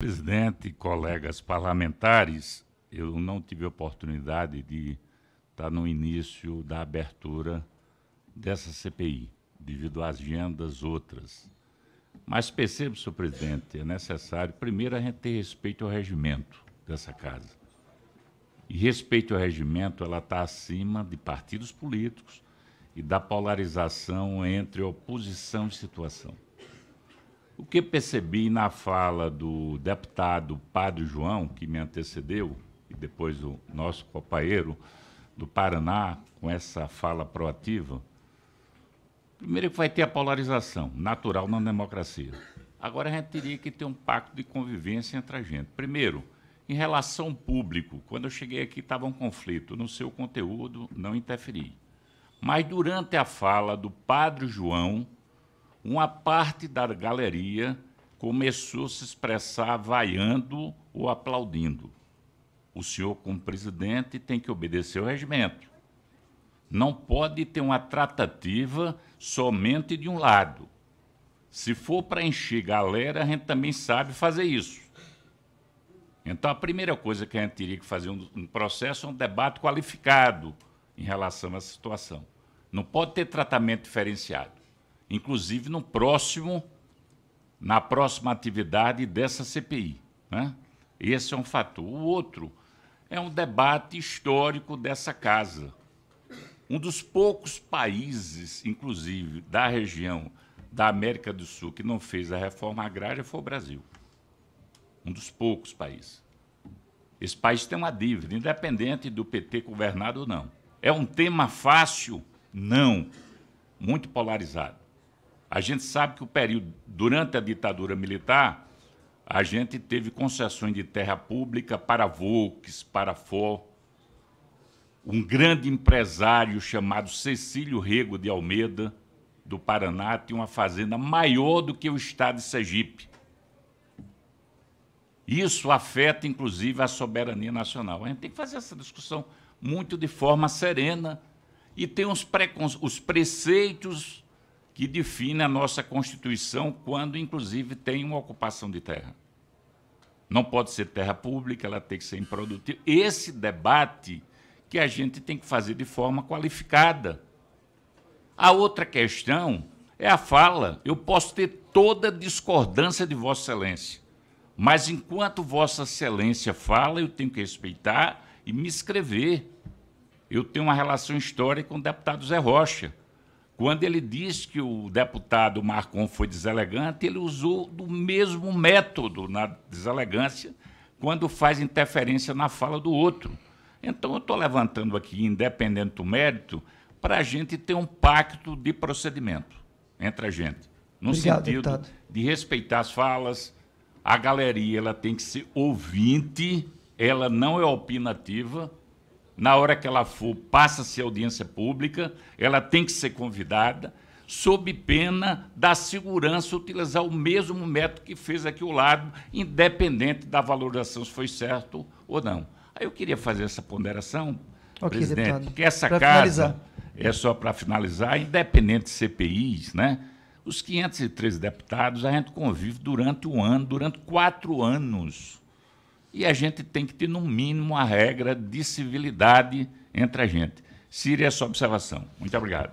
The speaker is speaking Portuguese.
Presidente, colegas parlamentares, eu não tive oportunidade de estar no início da abertura dessa CPI, devido a agendas outras. Mas percebo, senhor presidente, é necessário, primeiro, a gente ter respeito ao regimento dessa casa. E respeito ao regimento, ela está acima de partidos políticos e da polarização entre oposição e situação. O que percebi na fala do deputado Padre João, que me antecedeu, e depois o nosso companheiro do Paraná, com essa fala proativa, primeiro que vai ter a polarização, natural na democracia. Agora a gente teria que ter um pacto de convivência entre a gente. Primeiro, em relação ao público, quando eu cheguei aqui estava um conflito. No seu conteúdo, não interferi. Mas durante a fala do Padre João, uma parte da galeria começou a se expressar vaiando ou aplaudindo. O senhor, como presidente, tem que obedecer ao regimento. Não pode ter uma tratativa somente de um lado. Se for para encher galera, a gente também sabe fazer isso. Então, a primeira coisa que a gente teria que fazer um, um processo é um debate qualificado em relação à situação. Não pode ter tratamento diferenciado inclusive no próximo, na próxima atividade dessa CPI. Né? Esse é um fator. O outro é um debate histórico dessa casa. Um dos poucos países, inclusive, da região da América do Sul que não fez a reforma agrária foi o Brasil. Um dos poucos países. Esse país tem uma dívida, independente do PT governado ou não. É um tema fácil? Não. Muito polarizado. A gente sabe que o período durante a ditadura militar, a gente teve concessões de terra pública para Volks, para Fó. Um grande empresário chamado Cecílio Rego de Almeida, do Paraná, tinha uma fazenda maior do que o estado de Sergipe. Isso afeta, inclusive, a soberania nacional. A gente tem que fazer essa discussão muito de forma serena e tem os, os preceitos que define a nossa Constituição quando, inclusive, tem uma ocupação de terra. Não pode ser terra pública, ela tem que ser improdutiva. Esse debate que a gente tem que fazer de forma qualificada. A outra questão é a fala. Eu posso ter toda discordância de Vossa Excelência, mas enquanto Vossa Excelência fala, eu tenho que respeitar e me escrever. Eu tenho uma relação histórica com o deputado Zé Rocha. Quando ele diz que o deputado Marcon foi deselegante, ele usou do mesmo método na deselegância quando faz interferência na fala do outro. Então, eu estou levantando aqui, independente do mérito, para a gente ter um pacto de procedimento entre a gente, no Obrigado, sentido deputado. de respeitar as falas. A galeria ela tem que ser ouvinte, ela não é opinativa na hora que ela for, passa-se audiência pública, ela tem que ser convidada, sob pena da segurança utilizar o mesmo método que fez aqui o lado, independente da valorização se foi certo ou não. Aí eu queria fazer essa ponderação, okay, presidente, deputado. porque essa pra casa, finalizar. é só para finalizar, independente de CPIs, né? Os 503 deputados, a gente convive durante um ano, durante quatro anos e a gente tem que ter, no mínimo, a regra de civilidade entre a gente. Síria é sua observação. Muito obrigado.